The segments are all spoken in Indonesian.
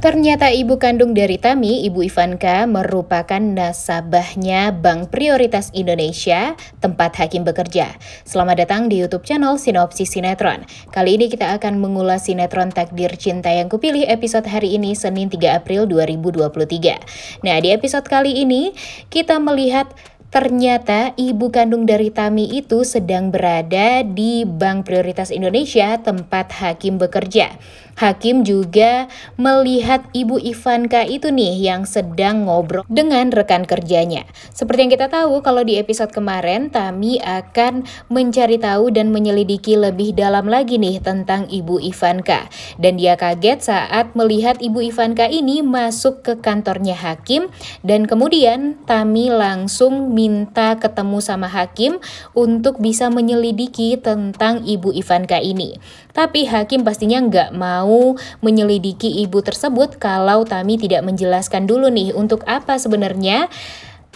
Ternyata ibu kandung dari Tami, Ibu Ivanka, merupakan nasabahnya Bank Prioritas Indonesia, tempat Hakim bekerja. Selamat datang di YouTube channel Sinopsis Sinetron. Kali ini kita akan mengulas sinetron Takdir Cinta yang kupilih episode hari ini, Senin 3 April 2023. Nah, di episode kali ini, kita melihat Ternyata ibu kandung dari Tami itu sedang berada di Bank Prioritas Indonesia tempat Hakim bekerja. Hakim juga melihat ibu Ivanka itu nih yang sedang ngobrol dengan rekan kerjanya. Seperti yang kita tahu kalau di episode kemarin Tami akan mencari tahu dan menyelidiki lebih dalam lagi nih tentang ibu Ivanka. Dan dia kaget saat melihat ibu Ivanka ini masuk ke kantornya Hakim dan kemudian Tami langsung minta ketemu sama hakim untuk bisa menyelidiki tentang ibu Ivanka ini. Tapi hakim pastinya nggak mau menyelidiki ibu tersebut kalau Tami tidak menjelaskan dulu nih untuk apa sebenarnya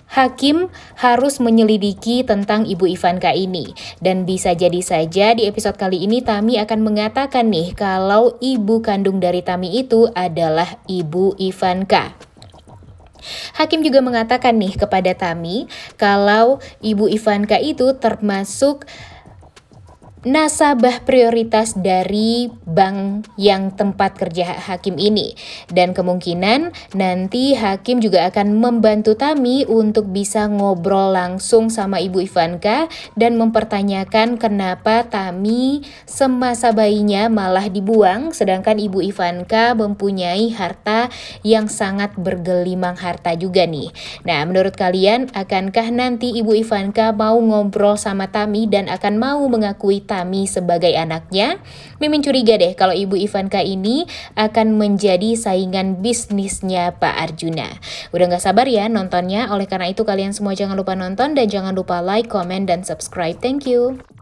Hakim harus menyelidiki tentang Ibu Ivanka ini. Dan bisa jadi saja di episode kali ini Tami akan mengatakan nih kalau ibu kandung dari Tami itu adalah Ibu Ivanka. Hakim juga mengatakan nih kepada Tami kalau Ibu Ivanka itu termasuk nasabah prioritas dari bank yang tempat kerja hakim ini dan kemungkinan nanti hakim juga akan membantu Tami untuk bisa ngobrol langsung sama Ibu Ivanka dan mempertanyakan kenapa Tami semasa bayinya malah dibuang sedangkan Ibu Ivanka mempunyai harta yang sangat bergelimang harta juga nih. Nah, menurut kalian akankah nanti Ibu Ivanka mau ngobrol sama Tami dan akan mau mengakui kami sebagai anaknya. Mimin curiga deh kalau Ibu Ivanka ini akan menjadi saingan bisnisnya Pak Arjuna. Udah gak sabar ya nontonnya, oleh karena itu kalian semua jangan lupa nonton dan jangan lupa like, comment, dan subscribe. Thank you.